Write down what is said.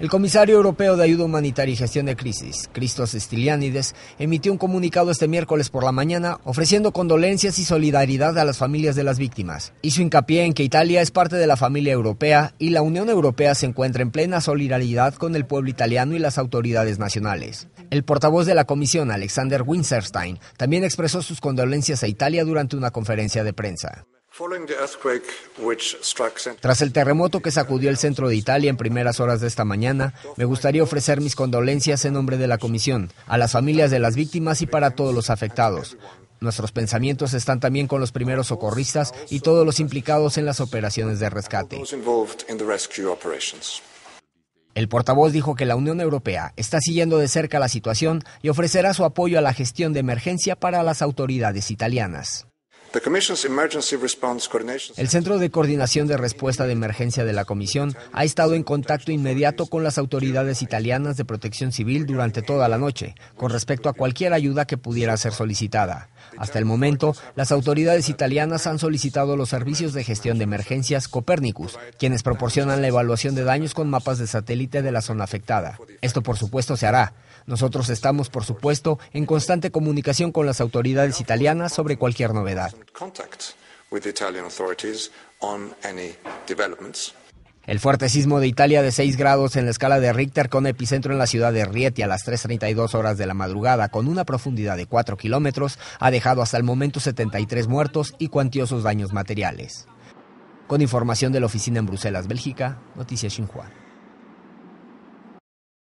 El comisario europeo de Ayuda Humanitaria y Gestión de Crisis, Christos Stylianides, emitió un comunicado este miércoles por la mañana ofreciendo condolencias y solidaridad a las familias de las víctimas. Hizo hincapié en que Italia es parte de la familia europea y la Unión Europea se encuentra en plena solidaridad con el pueblo italiano y las autoridades nacionales. El portavoz de la comisión, Alexander Winzerstein, también expresó sus condolencias a Italia durante una conferencia de prensa. Tras el terremoto que sacudió el centro de Italia en primeras horas de esta mañana, me gustaría ofrecer mis condolencias en nombre de la Comisión, a las familias de las víctimas y para todos los afectados. Nuestros pensamientos están también con los primeros socorristas y todos los implicados en las operaciones de rescate. El portavoz dijo que la Unión Europea está siguiendo de cerca la situación y ofrecerá su apoyo a la gestión de emergencia para las autoridades italianas. El Centro de Coordinación de Respuesta de Emergencia de la Comisión ha estado en contacto inmediato con las autoridades italianas de protección civil durante toda la noche con respecto a cualquier ayuda que pudiera ser solicitada. Hasta el momento, las autoridades italianas han solicitado los servicios de gestión de emergencias Copernicus, quienes proporcionan la evaluación de daños con mapas de satélite de la zona afectada. Esto, por supuesto, se hará. Nosotros estamos, por supuesto, en constante comunicación con las autoridades italianas sobre cualquier novedad. El fuerte sismo de Italia de 6 grados en la escala de Richter con epicentro en la ciudad de Rieti a las 3.32 horas de la madrugada con una profundidad de 4 kilómetros ha dejado hasta el momento 73 muertos y cuantiosos daños materiales. Con información de la oficina en Bruselas, Bélgica, Noticias Xinhua.